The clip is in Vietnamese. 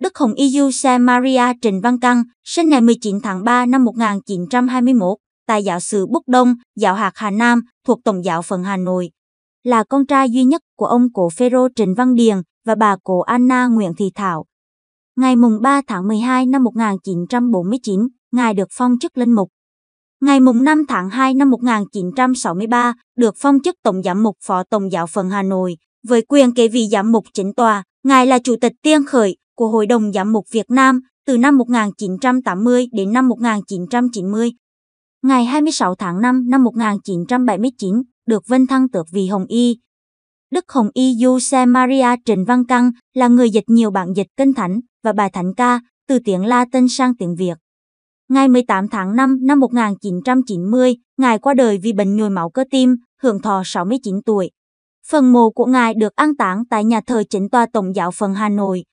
Đức Hồng Y Du Maria Trình Văn Căng, sinh ngày 19 tháng 3 năm 1921, tại giáo sư Búc Đông, giáo hạt Hà Nam, thuộc Tổng giáo phận Hà Nội. Là con trai duy nhất của ông cổ Phêrô Trình Văn Điền và bà cổ Anna Nguyễn Thị Thảo. Ngày mùng 3 tháng 12 năm 1949, Ngài được phong chức linh mục. Ngày mùng 5 tháng 2 năm 1963, được phong chức Tổng giám mục Phó Tổng giáo phận Hà Nội, với quyền kế vị giám mục chính tòa, Ngài là Chủ tịch Tiên Khởi, của Hội đồng Giám mục Việt Nam từ năm 1980 đến năm 1990. Ngày 26 tháng 5 năm 1979, được vinh thăng tước vì Hồng Y. Đức Hồng Y Giuse Maria Trịnh Văn Căng là người dịch nhiều bản dịch kinh thánh và bài thánh ca từ tiếng Latin sang tiếng Việt. Ngày 18 tháng 5 năm 1990, Ngài qua đời vì bệnh nhồi máu cơ tim, hưởng thọ 69 tuổi. Phần mộ của Ngài được an táng tại nhà thờ chính tòa Tổng giáo phận Hà Nội.